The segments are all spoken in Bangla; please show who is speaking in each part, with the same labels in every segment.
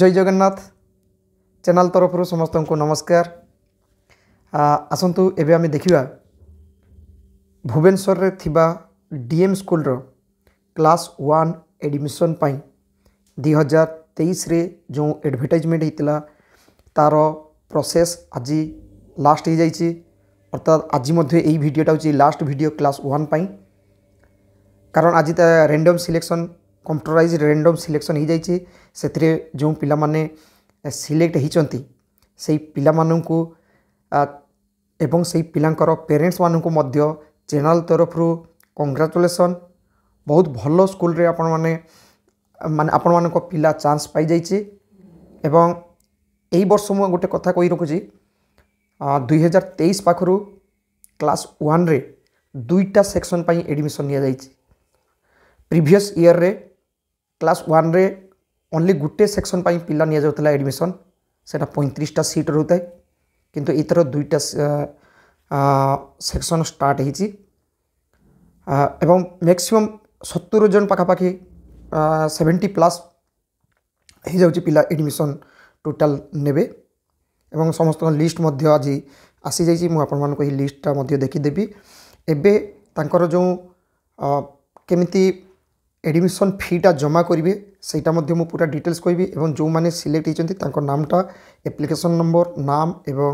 Speaker 1: জয় জগন্নাথ ଚ୍ୟାନେଲ୍ ତରଫରୁ ସମସ୍ତଙ୍କୁ ନମସ୍କାର ଆସନ୍ତୁ ଏବେ ଆମେ ଦେଖିବା ଭୁବନେଶ୍ୱରରେ ଥିବା ଡି ଏମ୍ ସ୍କୁଲର କ୍ଲାସ୍ ୱାନ୍ ଏଡ଼ମିସନ୍ ପାଇଁ ଦୁଇ ହଜାର ତେଇଶରେ ଯେଉଁ ଆଡ଼ଭର୍ଟାଇଜମେଣ୍ଟ ହେଇଥିଲା ତା'ର ପ୍ରୋସେସ୍ ଆଜି ଲାଷ୍ଟ ହେଇଯାଇଛି ଅର୍ଥାତ୍ ଆଜି ମଧ୍ୟ ଏଇ ଭିଡ଼ିଓଟା ହେଉଛି ଲାଷ୍ଟ ଭିଡ଼ିଓ କ୍ଲାସ୍ ୱାନ୍ ପାଇଁ କାରଣ ଆଜି ତା random selection computerize random selection ହୋଇଯାଇଛି ସେଥିରେ ଯେଉଁ ପିଲାମାନେ ସିଲେକ୍ଟ ହୋଇଛନ୍ତି ସେହି ପିଲାମାନଙ୍କୁ ଏବଂ ସେହି ପିଲାଙ୍କର ପେରେଣ୍ଟସ୍ମାନଙ୍କୁ ମଧ୍ୟ ଚ୍ୟାନେଲ୍ ତରଫରୁ କଙ୍ଗ୍ରାଚୁଲେସନ୍ ବହୁତ ଭଲ ସ୍କୁଲରେ ଆପଣମାନେ ମାନେ ଆପଣମାନଙ୍କ ପିଲା ଚାନ୍ସ ପାଇଯାଇଛି ଏବଂ ଏହି ବର୍ଷ ମୁଁ ଗୋଟେ କଥା କହି ରଖୁଛି ଦୁଇହଜାର ତେଇଶ ପାଖରୁ କ୍ଲାସ୍ ୱାନ୍ରେ ଦୁଇଟା ସେକ୍ସନ୍ ପାଇଁ ଏଡ଼ମିସନ୍ ନିଆଯାଇଛି ପ୍ରିଭିୟସ୍ ଇୟର୍ରେ ক্লাস ওয়ানরে অনলি গোটে সেকশন পাই পিলা নিয়ে যাওয়া এডমিশন সেটা পঁয়ত্রিশটা সিট রহুতায় কিন্তু এথর দুইটা সেকশন স্টার্ট হয়েছি এবং ম্যাক্সিমম সত্তর জন পাখাপাখি সেভেন্টি প্লাস হয়ে যাচ্ছে পিলা এডমিশন টোটাল নেবে এবং সমস্ত লিষ্ট মধ্যে আজ আসি যাই মু আপনার এই লিষ্টটা মধ্যে দেখিদেবি এবে তাঁর যে কেমিতি এডমিশন ফিটা জমা করবে সেইটা মধ্যে মু পুরা ডিটেলস কইবি এবং যে মানে সিলেক্ট হয়েছেন তাঁর নামটা আপ্লিকেশন নম্বর নাম এবং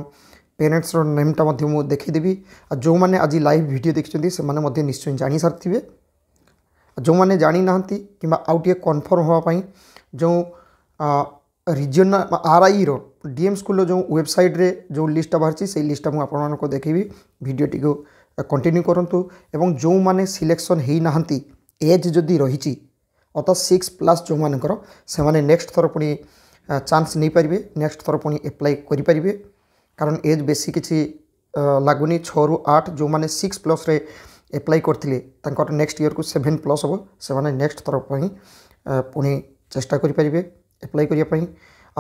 Speaker 1: পেরেন্টসর নেমটা মধ্যে মু দেখিদেবি আর যে মানে আজ লাইভ ভিডিও দেখিছেন সেমানে মধ্যে নিশ্চয় জানি সারিবে যে মানে জানি না কিংবা আউ টিকে কনফর্ম হওয়া পাই যে রিজিওনা আরআইর ডিএম স্কুলর যে ওয়েবসাইট্রে যে লিস্টটা বাহারছি সেই লিস্টটা মু আপনার দেখবি ভিডিওটিকে কন্টিনিউ করতু এবং যে সিলেকশন হয়ে না ଏଜ୍ ଯଦି ରହିଛି ଅର୍ଥାତ ସିକ୍ସ ପ୍ଲସ୍ ଯେଉଁମାନଙ୍କର ସେମାନେ ନେକ୍ସଟ ଥର ପୁଣି ଚାନ୍ସ ନେଇପାରିବେ ନେକ୍ସଟ ଥର ପୁଣି ଆପ୍ଲାଏ କରିପାରିବେ କାରଣ ଏଜ୍ ବେଶୀ କିଛି ଲାଗୁନି ଛଅରୁ ଆଠ ଯେଉଁମାନେ ସିକ୍ସ ପ୍ଲସ୍ରେ ଆପ୍ଲାଏ କରିଥିଲେ ତାଙ୍କର ନେକ୍ସଟ ଇୟର୍କୁ ସେଭେନ୍ ପ୍ଲସ୍ ହେବ ସେମାନେ ନେକ୍ସଟ ଥର ପାଇଁ ପୁଣି ଚେଷ୍ଟା କରିପାରିବେ ଆପ୍ଲାଏ କରିବା ପାଇଁ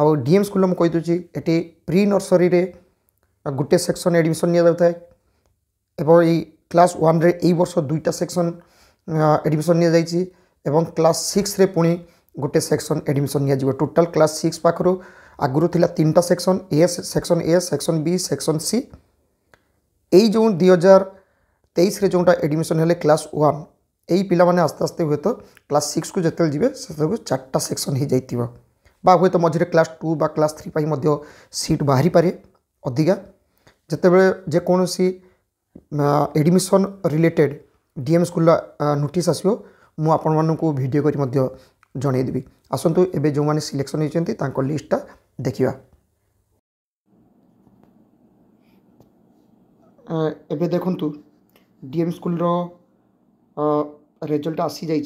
Speaker 1: ଆଉ ଡି ଏମ୍ ସ୍କୁଲରେ ମୁଁ କହିଦେଉଛି ଏଠି ପ୍ରି ନର୍ସରୀରେ ଗୋଟିଏ ସେକ୍ସନ୍ ଆଡ଼ମିସନ୍ ନିଆଯାଉଥାଏ ଏବଂ ଏଇ କ୍ଲାସ୍ ୱାନ୍ରେ ଏଇ ବର୍ଷ ଦୁଇଟା ସେକ୍ସନ୍ एडमिशन निजी एवं क्लास सिक्स पुणी गोटे सेक्शन एडमिशन निजी टोटाल क्लास सिक्स पाखर आगुरी तीन टा section A section A section B section C यही जो दुई हजार तेईस जोटा एडमिशन है क्लास वन यही पाने आस्ते आस्ते हूँ तो क्लास सिक्स को जिते जी से चार्टा सेक्शन हो जाइए तो मझे क्लास टू बा क्लास थ्री सीट बाहरी पारे अधिका जिते जेकोसी एडमिशन रिलेटेड ডিএম স্কুলর নোটিস আসব মু আপনার ভিডিও করে জনাইদেবি আসন্তু এবে যে সিলেকশন হয়েছেন তাঁর লিষ্টটা দেখা এবে দেখুন ডিএম স্কুলর রেজল্ট আসি যাই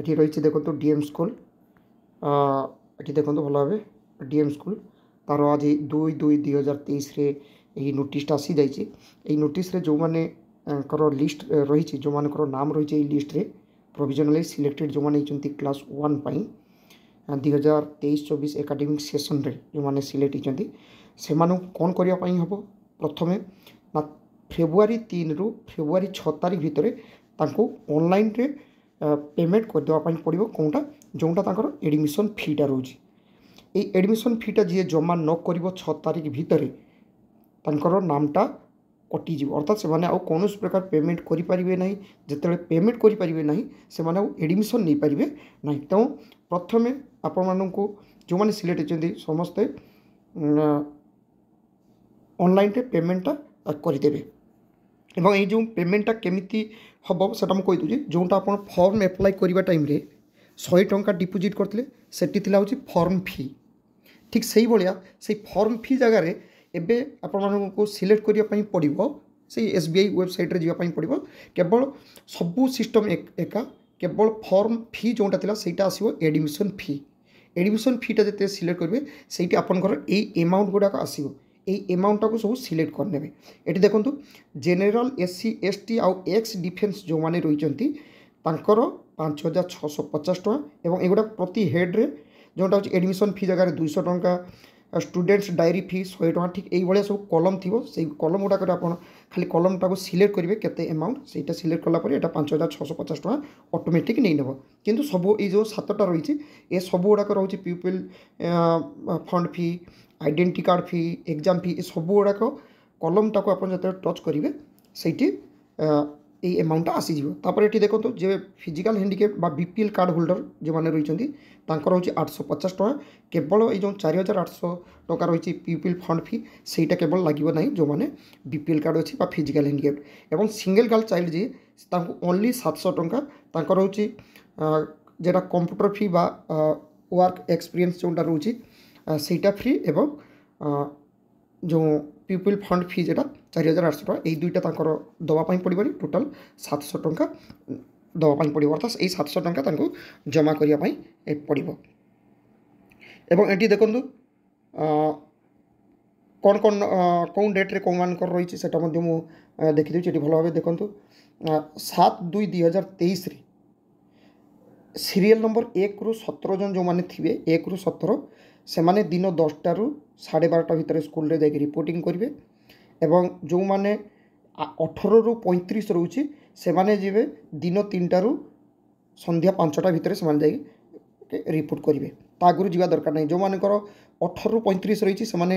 Speaker 1: এটি রয়েছে দেখুন ডিএম স্কুল এটি দেখুন ভালোভাবে ডিএম স্কুল তার আজ দুই দুই দুই হাজার তেইশে এই নোটিসটা আসি যাই এই নোটিসে যে ଙ୍କର ଲିଷ୍ଟ ରହିଛି ଯେଉଁମାନଙ୍କର ନାମ ରହିଛି ଏଇ ଲିଷ୍ଟରେ ପ୍ରୋଭିଜନାଲି ସିଲେକ୍ଟେଡ଼୍ ଯେଉଁମାନେ ହେଇଛନ୍ତି କ୍ଲାସ୍ ୱାନ୍ ପାଇଁ ଦୁଇହଜାର ତେଇଶ ଚବିଶ ଏକାଡେମିକ୍ ସେସନ୍ରେ ଯେଉଁମାନେ ସିଲେକ୍ଟ ହେଇଛନ୍ତି ସେମାନଙ୍କୁ କ'ଣ କରିବା ପାଇଁ ହେବ ପ୍ରଥମେ ନା ଫେବୃଆରୀ ତିନିରୁ ଫେବୃଆରୀ ଛଅ ତାରିଖ ଭିତରେ ତାଙ୍କୁ ଅନଲାଇନ୍ରେ ପେମେଣ୍ଟ କରିଦେବା ପାଇଁ ପଡ଼ିବ କେଉଁଟା ଯେଉଁଟା ତାଙ୍କର ଏଡ଼ମିସନ୍ ଫିଟା ରହୁଛି ଏଇ ଏଡ଼ମିସନ୍ ଫିଟା ଯିଏ ଜମା ନ କରିବ ଛଅ ତାରିଖ ଭିତରେ ତାଙ୍କର ନାମଟା କଟିଯିବ ଅର୍ଥାତ୍ ସେମାନେ ଆଉ କୌଣସି ପ୍ରକାର ପେମେଣ୍ଟ କରିପାରିବେ ନାହିଁ ଯେତେବେଳେ ପେମେଣ୍ଟ କରିପାରିବେ ନାହିଁ ସେମାନେ ଆଉ ଏଡ଼ମିସନ୍ ନେଇପାରିବେ ନାହିଁ ତେଣୁ ପ୍ରଥମେ ଆପଣମାନଙ୍କୁ ଯେଉଁମାନେ ସିଲେକ୍ଟ ହୋଇଛନ୍ତି ସମସ୍ତେ ଅନଲାଇନ୍ରେ ପେମେଣ୍ଟଟା କରିଦେବେ ଏବଂ ଏଇ ଯେଉଁ ପେମେଣ୍ଟଟା କେମିତି ହେବ ସେଇଟା ମୁଁ କହିଦେଉଛି ଯେଉଁଟା ଆପଣ ଫର୍ମ ଆପ୍ଲାଏ କରିବା ଟାଇମ୍ରେ ଶହେ ଟଙ୍କା ଡିପୋଜିଟ୍ କରିଥିଲେ ସେଠି ଥିଲା ହେଉଛି ଫର୍ମ ଫି ଠିକ୍ ସେଇଭଳିଆ ସେଇ ଫର୍ମ ଫି ଜାଗାରେ ଏବେ ଆପଣମାନଙ୍କୁ ସିଲେକ୍ଟ କରିବା ପାଇଁ ପଡ଼ିବ ସେଇ ଏସ୍ ବି ଆଇ ୱେବସାଇଟ୍ରେ ଯିବା ପାଇଁ ପଡ଼ିବ କେବଳ ସବୁ ସିଷ୍ଟମ୍ ଏକା କେବଳ ଫର୍ମ ଫି ଯେଉଁଟା ଥିଲା ସେଇଟା ଆସିବ ଏଡ଼ମିସନ୍ ଫି ଏଡ଼ମିସନ୍ ଫିଟା ଯେତେ ସିଲେକ୍ଟ କରିବେ ସେଇଠି ଆପଣଙ୍କର ଏଇ ଏମାଉଣ୍ଟ ଗୁଡ଼ାକ ଆସିବ এই এমাউন্টটাকে সব সিলেক্ট করে নেবে এটি দেখুন জেনেরাল এসসি এসটি আউ এক্স ডিফেন্স যে রয়েছেন তাঁকর পাঁচ হাজার ছশো পচাশ টাকা এবং এগুলা প্রতি হেড্রে যেটা হচ্ছে এডমিশন ফি জায়গায় দুইশো টাকা স্টুডেন্টস ଡାଇରୀ ଫି ଶହେ ଟଙ୍କା ଠିକ୍ ଏଇଭଳିଆ ସବୁ କଲମ୍ ଥିବ ସେଇ କଲମ୍ ଗୁଡ଼ାକରେ ଆପଣ ଖାଲି କଲମ୍ଟାକୁ ସିଲେକ୍ଟ କରିବେ କେତେ ଏମାଉଣ୍ଟ ସେଇଟା ସିଲେକ୍ଟ କଲା ପରେ ଏଇଟା ପାଞ୍ଚ ହଜାର ଛଅଶହ ପଚାଶ ଟଙ୍କା ଅଟୋମେଟିକ୍ ନେଇନେବ କିନ୍ତୁ ସବୁ ଏଇ ଯେଉଁ ସାତଟା ରହିଛି ଏ ସବୁ ଗୁଡ଼ାକ ରହୁଛି pupil fund fee identity card fee exam fee ଏ ସବୁ ଗୁଡ଼ାକ କଲମ୍ଟାକୁ ଆପଣ ଯେତେବେଳେ ଟଚ୍ କରିବେ ସେଇଠି এই ଆମାଉଣ୍ଟଟା ଆସିଯିବ ତାପରେ ଏଠି ଦେଖନ୍ତୁ ଯେ ଫିଜିକାଲ ହ୍ୟାଣ୍ଡିକେପ୍ ବା B P L card holder ଯେଉଁମାନେ ରହିଛନ୍ତି ତାଙ୍କର ହେଉଛି ଆଠଶହ ପଚାଶ ଟଙ୍କା କେବଳ ଏଇ ଯେଉଁ ଚାରି ହଜାର ଆଠଶହ ଟଙ୍କା ରହିଛି pupil fund fee ସେଇଟା କେବଳ ଲାଗିବ ନାହିଁ ଯେଉଁମାନେ ବି ପି ଏଲ୍ କାର୍ଡ଼ ଅଛି ବା ଫିଜିକାଲ ହ୍ୟାଣ୍ଡିକେପ୍ ଏବଂ ସିଙ୍ଗଲ୍ ଗାର୍ଲ ଚାଇଲ୍ଡ ଯିଏ ତାଙ୍କୁ ଓନ୍ଲି ସାତଶହ ଟଙ୍କା ତାଙ୍କର ହେଉଛି যেটা কম্পিউটর ফি বা ওয়ার্ক এক্সপিরিয়েন্স যেটা রয়েছে সেইটা ফ্রি এবং ଯେଉଁ ପିପୁଲ୍ ଫଣ୍ଡ ଫିଜ୍ ଏଇଟା ଚାରି ହଜାର ଆଠଶହ ଟଙ୍କା ଏଇ ଦୁଇଟା ତାଙ୍କର ଦେବା ପାଇଁ ପଡ଼ିବନି ଟୋଟାଲ୍ ସାତଶହ ଟଙ୍କା ଦେବା ପାଇଁ ପଡ଼ିବ ଅର୍ଥାତ୍ ଏଇ ସାତଶହ ଟଙ୍କା ତାଙ୍କୁ ଜମା କରିବା ପାଇଁ ପଡ଼ିବ ଏବଂ ଏଠି ଦେଖନ୍ତୁ କ'ଣ କ'ଣ କେଉଁ ଡେଟ୍ରେ କେଉଁମାନଙ୍କର ରହିଛି ସେଇଟା ମଧ୍ୟ ମୁଁ ଦେଖିଦେଉଛି ଏଠି ଭଲ ଭାବେ ଦେଖନ୍ତୁ ସାତ ଦୁଇ ଦୁଇ ହଜାର ତେଇଶରେ ସିରିଏଲ୍ ନମ୍ବର ଏକରୁ ସତର ଜଣ ଯେଉଁମାନେ ଥିବେ ଏକରୁ ସତର ସେମାନେ ଦିନ ଦଶଟାରୁ ସାଢ଼େ ବାରଟା ଭିତରେ ସ୍କୁଲରେ ଯାଇକି ରିପୋର୍ଟିଂ କରିବେ ଏବଂ ଯେଉଁମାନେ ଅଠରରୁ ପଇଁତିରିଶ ରହୁଛି ସେମାନେ ଯିବେ ଦିନ ତିନିଟାରୁ ସନ୍ଧ୍ୟା ପାଞ୍ଚଟା ଭିତରେ ସେମାନେ ଯାଇକି ରିପୋର୍ଟ କରିବେ ତା ଆଗରୁ ଯିବା ଦରକାର ନାହିଁ ଯେଉଁମାନଙ୍କର ଅଠରରୁ ପଇଁତିରିଶ ରହିଛି ସେମାନେ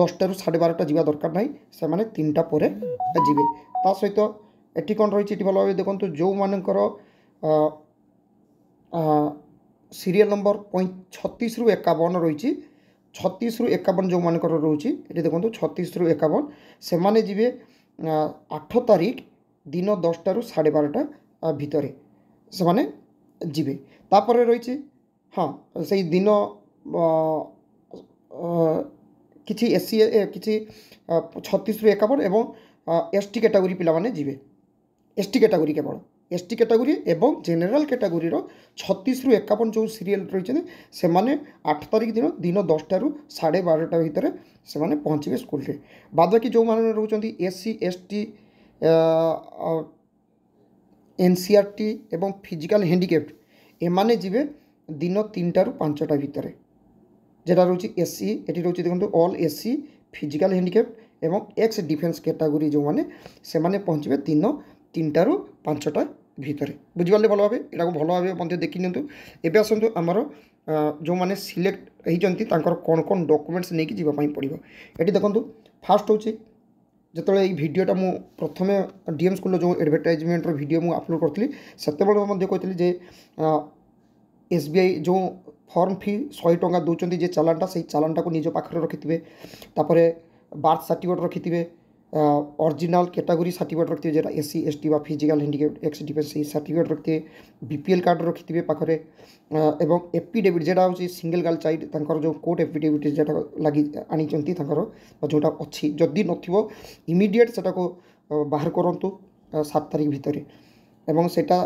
Speaker 1: ଦଶଟାରୁ ସାଢ଼େ ବାରଟା ଯିବା ଦରକାର ନାହିଁ ସେମାନେ ତିନିଟା ପରେ ଯିବେ ତା ସହିତ ଏଠି କ'ଣ ରହିଛି ଏଠି ଭଲ ଭାବେ ଦେଖନ୍ତୁ ଯେଉଁମାନଙ୍କର সিরিয়াল নম্বর ছত্রিশরু একাবন রয়েছে ছত্রিশরু একাবন যেমানকর রয়েছে এটি দেখুন ছত্রিশরু একাবন সেমানে যাবে আঠ তারিখ দিন দশটার সাড়ে বারোটা ভিতরে সেমানে যাবে তাপরে রয়েছে হ্যাঁ সেই দিন কিছু এসসি কিছু ছত্রিশরু একাবন এবং এসটি ক্যাটাগোরি পিলামানে যাবে এসটি ক্যাটাগোরি কেবল এসটি ক্যাটাগোরি এবং জেনারেল ক্যাটাগোরির ছতিশরু একাবন যে সিরিয়াল রয়েছেন সে আট তারিখ দিন দিন দশটার সাড়ে বারোটা ভিতরে সে পৌঁছবে স্কুলরে বাদ বাকি যে রয়েছেন এসসি এসটি এনসিআরটি এবং ফিজিক্যাল হ্যান্ডিক্যাপ্ট এমানে যাবে দিন তিনটার পাঁচটা ভিতরে যেটা রয়েছে এসসি এটি রয়েছে দেখুন অল এসসি ফিজিক্যাল হ্যান্ডিক্যাপ্ট এবং এক্স ডিফেন্স ক্যাটাগোরি যে সেমানে পৌঁছবে দিন তিনটার পাঁচটা ভিতরে বুঝিপারে ভাল ভাবে এটা ভালোভাবে মধ্যে দেখি নিতু এবে আসন্তু আমার যে সিলেক্ট হয়েছেন তাঁর কোণ কোণ ডকুমেন্টস নিয়ে যাওয়া পড়ব এটি দেখুন ফার্স্ট হচ্ছে যেতবে এই ভিডিওটা মু প্রথমে ডিএম স্কুল যে আডভর্টাইজমেন্টর ভিডিও মু আপলোড করি সেতবে কে যে এসবিআই যে ফর্ম ফি শহে টঙ্কা দেওয়া যে চালানটা সেই চালানটা নিজ পাখে রক্ষিথে তাপরে বার্থ সার্টিফিকেট রক্ষিথে ओरिजिनल कैटेगरी सर्टिफिकेट रखते जेटा एस सी एस टी बा physical handicap ex defence certificate रखते बीपीएल कार्ड रखिथे पाखे एवं एफिडेविट जेटा हूँ सिंगल गार्ल चाइल्ड तर जो कोर्ट एफिडेविट जेटा लगी आनी जोटा अच्छी जदि न इमिडिएट सेटा को बाहर करूँ সাত তারিখ ভিতরে এবং সেটা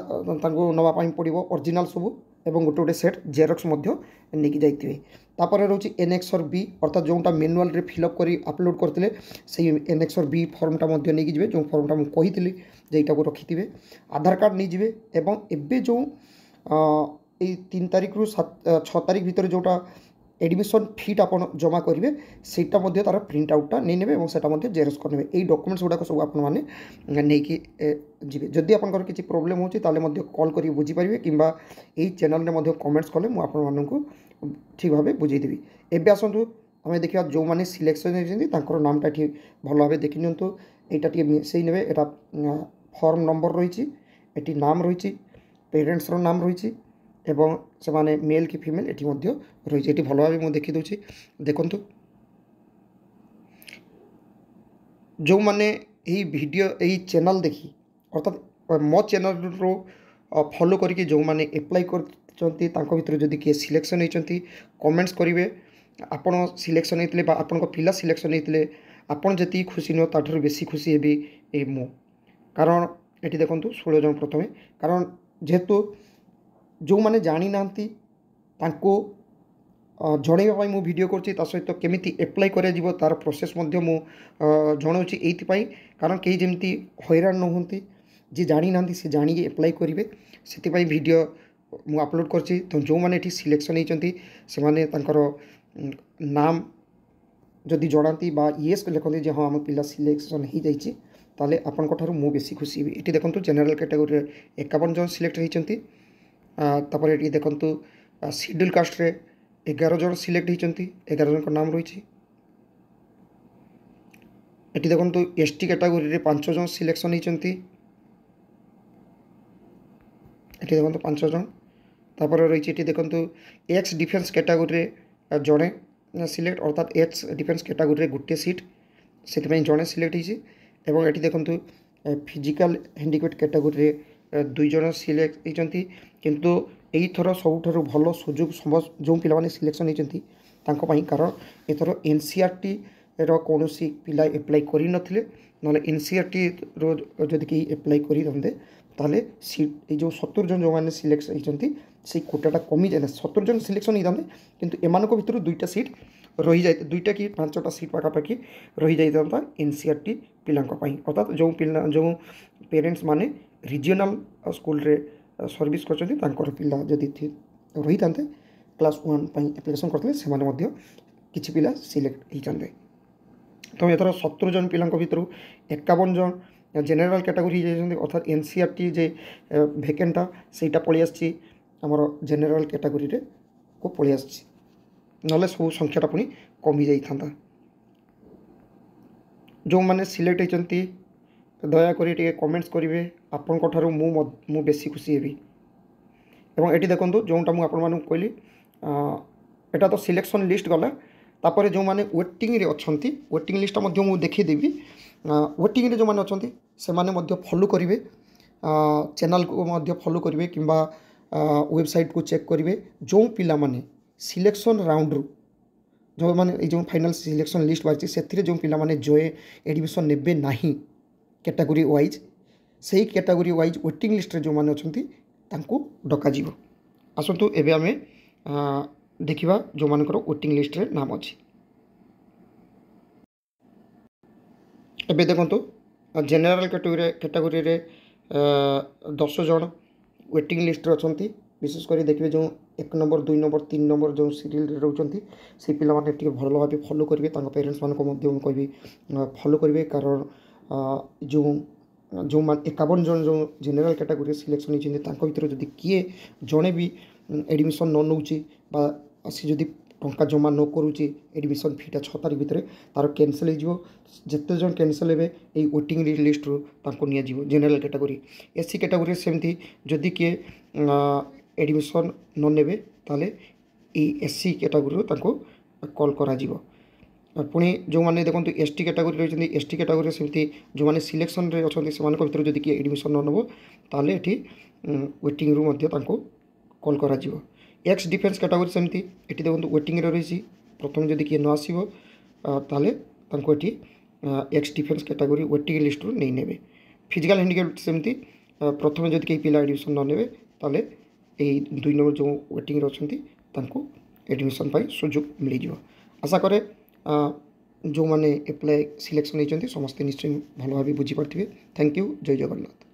Speaker 1: তাকে নেওয়া পড়ব অরিজিনাল সবু এবং ଗୋଟେ ଗୋଟେ ସେଟ୍ ଜେରକ୍ସ ମଧ୍ୟ ନେଇକି ଯାଇଥିବେ ତାପରେ ରହୁଛି ଏନ୍ଏକ୍ସର ବି ଅର୍ଥାତ୍ ଯେଉଁଟା ମ୍ୟାନୁଆଲ୍ରେ ଫିଲ୍ଅପ୍ କରି ଅପଲୋଡ଼ କରିଥିଲେ ସେଇ ଏନ୍ଏକ୍ସର ବି ଫର୍ମଟା ମଧ୍ୟ ନେଇକି ଯିବେ ଯେଉଁ ଫର୍ମଟା ମୁଁ କହିଥିଲି ସେଇଟାକୁ ରଖିଥିବେ ଆଧାର କାର୍ଡ଼ ନେଇଯିବେ ଏବଂ ଏବେ ଯେଉଁ ଏଇ ତିନି ତାରିଖରୁ ସାତ ଛଅ ତାରିଖ ଭିତରେ ଯେଉଁଟା এডমিশন ফিট আপনার জমা করবে সেইটা মধ্যে তার প্রিন্ট আউটটা নিয়ে নেবে এবং সেটা মধ্যে জেরক্স করে নেবে এই ডকুমেন্টস গুড়া সব আপনার মানে, নেইকি যাবে যদি আপনার কিছু প্রোবলেম হচ্ছে তাহলে মধ্যে কল করি বুঝিপারে কিংবা এই চ্যানেলে মধ্যে কমেন্টস কলে মু আপনার ঠিকভাবে বুঝাই দেবি এবে আসন্তু আমি দেখিবা যে সিলেকশন হয়েছেন তাঁর নামটা ঠিক ভালোভাবে দেখে নিতু এইটা টিকে মিশাই নেবে এটা ফর্ম নম্বর রয়েছে এটি নাম রয়েছে পেরেন্টসর নাম রয়েছে এবং সেমানে মেল কি ফিমেল এটি মধ্যে রয়েছে এটি ভালোভাবে মু দেখি দেছি দেখন্তু ଯେଉଁମାନେ ଏହି ଭିଡ଼ିଓ ଏହି ଚ୍ୟାନେଲ୍ ଦେଖି ଅର୍ଥାତ୍ ମୋ ଚ୍ୟାନେଲ୍ରୁ ଫଲୋ କରିକି ଯେଉଁମାନେ ଆପ୍ଲାଏ କରିଛନ୍ତି ତାଙ୍କ ଭିତରୁ ଯଦି କିଏ ସିଲେକ୍ସନ୍ ହୋଇଛନ୍ତି କମେଣ୍ଟସ୍ କରିବେ ଆପଣ ସିଲେକ୍ସନ୍ ହୋଇଥିଲେ ବା ଆପଣଙ୍କ ପିଲା ସିଲେକ୍ସନ୍ ହୋଇଥିଲେ ଆପଣ ଯେତିକି ଖୁସି ନୁହଁ ତା'ଠାରୁ ବେଶୀ ଖୁସି ହେବି ଏ ମୁଁ କାରଣ ଏଠି ଦେଖନ୍ତୁ ଷୋହଳ ଜଣ ପ୍ରଥମେ କାରଣ ଯେହେତୁ ଯେଉଁମାନେ ଜାଣିନାହାନ୍ତି ତାଙ୍କୁ ଜଣାଇବା ପାଇଁ ମୁଁ ଭିଡ଼ିଓ କରୁଛି ତା ସହିତ କେମିତି ଆପ୍ଲାଏ କରାଯିବ ତା'ର ପ୍ରୋସେସ୍ ମଧ୍ୟ ମୁଁ ଜଣାଉଛି ଏଇଥିପାଇଁ କାରଣ କେହି ଯେମିତି ହଇରାଣ ନ ହୁଅନ୍ତି ଯିଏ ଜାଣିନାହାନ୍ତି ସେ ଜାଣିକି ଆପ୍ଲାଏ କରିବେ ସେଥିପାଇଁ ଭିଡ଼ିଓ ମୁଁ ଅପଲୋଡ଼ କରିଛି ତ ଯେଉଁମାନେ ଏଠି ସିଲେକ୍ସନ୍ ହେଇଛନ୍ତି ସେମାନେ ତାଙ୍କର ନାମ ଯଦି ଜଣାନ୍ତି ବା ଇଏସ୍ ଲେଖନ୍ତି ଯେ ହଁ ଆମ ପିଲା ସିଲେକ୍ସନ୍ ହେଇଯାଇଛି ତାହେଲେ ଆପଣଙ୍କ ଠାରୁ ମୁଁ ବେଶୀ ଖୁସି ହେବି ଏଠି ଦେଖନ୍ତୁ ଜେନେରାଲ୍ କାଟାଗୋରୀରେ ଏକାବନ ଜଣ ସିଲେକ୍ଟ ହେଇଛନ୍ତି ତାପରେ ଏଠି ଦେଖନ୍ତୁ ସିଡ୍ୟୁଲ୍ କାଷ୍ଟରେ ଏଗାର ଜଣ ସିଲେକ୍ଟ ହୋଇଛନ୍ତି ଏଗାର ଜଣଙ୍କ ନାମ ରହିଛି ଏଠି ଦେଖନ୍ତୁ ଏସ୍ ଟି କାଟାଗୋରୀରେ ପାଞ୍ଚ ଜଣ ସିଲେକ୍ସନ୍ ହୋଇଛନ୍ତି ଏଠି ଦେଖନ୍ତୁ ପାଞ୍ଚ ଜଣ ତାପରେ ରହିଛି ଏଠି ଦେଖନ୍ତୁ ଏକ୍ସ ଡିଫେନ୍ସ କାଟାଗୋରୀରେ ଜଣେ ସିଲେକ୍ଟ ଅର୍ଥାତ୍ ଏକ୍ସ ଡିଫେନ୍ସ କାଟାଗୋରୀରେ ଗୋଟିଏ ସିଟ୍ ସେଥିପାଇଁ ଜଣେ ସିଲେକ୍ଟ ହୋଇଛି ଏବଂ ଏଠି ଦେଖନ୍ତୁ ଫିଜିକାଲ୍ ହ୍ୟାଣ୍ଡିକ୍ୟାପ୍ଟ କାଟାଗୋରୀରେ ଦୁଇଜଣ ସିଲେକ୍ଟ ହୋଇଛନ୍ତି କିନ୍ତୁ ଏଇଥର ସବୁଠାରୁ ଭଲ ସୁଯୋଗ ଯେଉଁ ପିଲାମାନେ ସିଲେକ୍ସନ୍ ହେଇଛନ୍ତି ତାଙ୍କ ପାଇଁ କାରଣ ଏଥର ଏନ୍ ସି ଆର୍ ଟିର କୌଣସି ପିଲା ଏପ୍ଲାଏ କରିନଥିଲେ ନହେଲେ ଏନ୍ ସି ଆର୍ ଟିର ଯଦି କେହି ଆପ୍ଲାଏ କରିଥାନ୍ତେ ତାହେଲେ ସିଟ୍ ଏଇ ଯେଉଁ ସତୁରି ଜଣ ଯେଉଁମାନେ ସିଲେକ୍ସ ହେଇଛନ୍ତି ସେଇ କୋଟାଟା କମିଯାଇଥାନ୍ତା ସତୁରି ଜଣ ସିଲେକ୍ସନ୍ ହେଇଥାନ୍ତେ କିନ୍ତୁ ଏମାନଙ୍କ ଭିତରୁ ଦୁଇଟା ସିଟ୍ ରହି ଯାଇ ଦୁଇଟା କି ପାଞ୍ଚଟା ସିଟ୍ ପାଖାପାଖି ରହିଯାଇଥାନ୍ତା ଏନ୍ସିଆର୍ଟି ପିଲାଙ୍କ ପାଇଁ ଅର୍ଥାତ୍ ଯେଉଁ ପିଲା ଯେଉଁ ପେରେଣ୍ଟସ୍ ମାନେ ରିଜିଓନାଲ୍ ସ୍କୁଲରେ ସର୍ଭିସ୍ କରିଛନ୍ତି ତାଙ୍କର ପିଲା ଯଦି ରହିଥାନ୍ତେ କ୍ଲାସ୍ ୱାନ୍ ପାଇଁ ଆପ୍ଲିକେସନ୍ କରିଥିଲେ ସେମାନେ ମଧ୍ୟ କିଛି ପିଲା ସିଲେକ୍ଟ ହୋଇଥାନ୍ତେ ତ ଏଥର ସତୁରି ଜଣ ପିଲାଙ୍କ ଭିତରୁ ଏକାବନ ଜଣ ଜେନେରାଲ୍ କ୍ୟାଟାଗୋରୀ ହେଇଯାଇଛନ୍ତି ଅର୍ଥାତ୍ ଏନ୍ ସି ଆର୍ ଟି ଯେ ଭେକେଣ୍ଟଟା ସେଇଟା ପଳେଇ ଆସିଛି ଆମର ଜେନେରାଲ୍ କ୍ୟାଟାଗୋରୀରେ କୁ ପଳେଇ ଆସିଛି ନହେଲେ ସବୁ ସଂଖ୍ୟାଟା ପୁଣି କମିଯାଇଥାନ୍ତା ଯେଉଁମାନେ ସିଲେକ୍ଟ ହୋଇଛନ୍ତି ଦୟାକରି ଟିକେ କମେଣ୍ଟସ୍ କରିବେ ଆପଣଙ୍କ ଠାରୁ ମୁଁ ମୁଁ ବେଶୀ ଖୁସି ହେବି ଏବଂ ଏଠି ଦେଖନ୍ତୁ ଯେଉଁଟା ମୁଁ ଆପଣମାନଙ୍କୁ କହିଲି ଏଇଟା ତ ସିଲେକ୍ସନ୍ ଲିଷ୍ଟ ଗଲା ତାପରେ ଯେଉଁମାନେ ୱେଟିଂରେ ଅଛନ୍ତି ୱେଟିଂ ଲିଷ୍ଟଟା ମଧ୍ୟ ମୁଁ ଦେଖେଇଦେବି ୱେଟିଂରେ ଯେଉଁମାନେ ଅଛନ୍ତି ସେମାନେ ମଧ୍ୟ ଫଲୋ କରିବେ ଚ୍ୟାନେଲ୍କୁ ମଧ୍ୟ ଫଲୋ କରିବେ କିମ୍ବା ୱେବସାଇଟ୍କୁ ଚେକ୍ କରିବେ ଯେଉଁ ପିଲାମାନେ ସିଲେକ୍ସନ୍ ରାଉଣ୍ଡରୁ ଯେଉଁମାନେ ଏଇ ଯେଉଁ ଫାଇନାଲ୍ ସିଲେକ୍ସନ୍ ଲିଷ୍ଟ ବାହାରିଛି ସେଥିରେ ଯେଉଁ ପିଲାମାନେ ଜଏ ଏଡ଼ମିସନ୍ ନେବେ ନାହିଁ କ୍ୟାଟାଗୋରୀ ୱାଇଜ୍ ସେହି କ୍ୟାଟାଗୋରୀ ୱାଇଜ୍ ୱେଟିଂ ଲିଷ୍ଟରେ ଯେଉଁମାନେ ଅଛନ୍ତି ତାଙ୍କୁ ଡକାଯିବ ଆସନ୍ତୁ ଏବେ ଆମେ ଦେଖିବା ଯେଉଁମାନଙ୍କର ୱେଟିଂ ଲିଷ୍ଟରେ ନାମ ଅଛି ଏବେ ଦେଖନ୍ତୁ ଜେନେରାଲ୍ କ୍ୟାଟେଗୋରୀ କ୍ୟାଟାଗୋରୀରେ ଦଶ ଜଣ ୱେଟିଂ ଲିଷ୍ଟରେ ଅଛନ୍ତି ବିଶେଷ କରି ଦେଖିବେ ଯେଉଁ এক নম্বর দুই নম্বর তিন নম্বর ଯେଉଁ ସିରିଏଲ୍ରେ ରହୁଛନ୍ତି ସେ ପିଲାମାନେ ଟିକେ ଭଲ ଭାବେ ଫଲୋ କରିବେ ତାଙ୍କ ପ୍ୟାରେଣ୍ଟସ୍ମାନଙ୍କୁ ମଧ୍ୟ ମୁଁ କହିବି ଫଲୋ କରିବେ କାରଣ ଯେଉଁ ଯେଉଁମାନେ ଏକାବନ ଜଣ ଯେଉଁ ଜେନେରାଲ୍ କାଟାଗୋରୀରେ ସିଲେକ୍ସନ୍ ହେଇଛନ୍ତି ତାଙ୍କ ଭିତରୁ ଯଦି କିଏ ଜଣେ ବି ଏଡ଼ମିସନ୍ ନ ନେଉଛି ବା ସେ ଯଦି ଟଙ୍କା ଜମା ନ କରୁଛି ଏଡ଼ମିସନ୍ ଫିଟା ଛଅ ତାରିଖ ଭିତରେ ତା'ର କ୍ୟାନସଲ୍ ହେଇଯିବ ଯେତେଜଣ କ୍ୟାନସଲ୍ ହେବେ ଏଇ ୱେଟିଂ ଲିଷ୍ଟରୁ ତାଙ୍କୁ ନିଆଯିବ ଜେନେରାଲ୍ କାଟାଗୋରୀ ଏସ୍ ସି କାଟାଗୋରୀରେ ସେମିତି ଯଦି କିଏ ଆଡ଼ମିସନ୍ ନ ନେବେ ତାହେଲେ ଏଇ ଏସ୍ ସି କ୍ୟାଟାଗୋରୀରୁ ତାଙ୍କୁ କଲ୍ କରାଯିବ ପୁଣି ଯେଉଁମାନେ ଦେଖନ୍ତୁ ଏସ୍ ଟି କ୍ୟାଟାଗୋରୀ ରହିଛନ୍ତି ଏସ୍ ଟି କ୍ୟାଟାଗୋରୀରେ ସେମିତି ଯେଉଁମାନେ ସିଲେକ୍ସନ୍ରେ ଅଛନ୍ତି ସେମାନଙ୍କ ଭିତରୁ ଯଦି କିଏ ଆଡ଼ମିସନ୍ ନ ନେବ ତାହେଲେ ଏଠି ୱେଟିଂରୁ ମଧ୍ୟ ତାଙ୍କୁ କଲ୍ କରାଯିବ ଏକ୍ସ ଡିଫେନ୍ସ କ୍ୟାଟାଗୋରୀ ସେମିତି ଏଠି ଦେଖନ୍ତୁ ୱେଟିଂରେ ରହିଛି ପ୍ରଥମେ ଯଦି କିଏ ନ ଆସିବ ତାହେଲେ ତାଙ୍କୁ ଏଠି ଏକ୍ସ ଡିଫେନ୍ସ କ୍ୟାଟାଗୋରୀ ୱେଟିଂ ଲିଷ୍ଟରୁ ନେଇ ନେବେ ଫିଜିକାଲ୍ ହ୍ୟାଣ୍ଡିକ୍ୟାପ୍ଟ ସେମିତି ପ୍ରଥମେ ଯଦି କେହି ପିଲା ଆଡ଼ମିସନ୍ ନ ନେବେ ତାହେଲେ এই ଦୁଇ ନମ୍ବର ଯେଉଁ ୱେଟିଂରେ ଅଛନ୍ତି ତାଙ୍କୁ ଆଡ଼ମିସନ୍ ପାଇଁ ସୁଯୋଗ ମିଳିଯିବ ଆଶା କରେ ଯେଉଁମାନେ ଆପ୍ଲାଏ ସିଲେକ୍ସନ୍ ହେଇଛନ୍ତି ସମସ୍ତେ ନିଶ୍ଚୟ ଭଲ ଭାବେ ବୁଝିପାରୁଥିବେ ଥ୍ୟାଙ୍କ ୟୁ ଜୟ ଜଗନ୍ନାଥ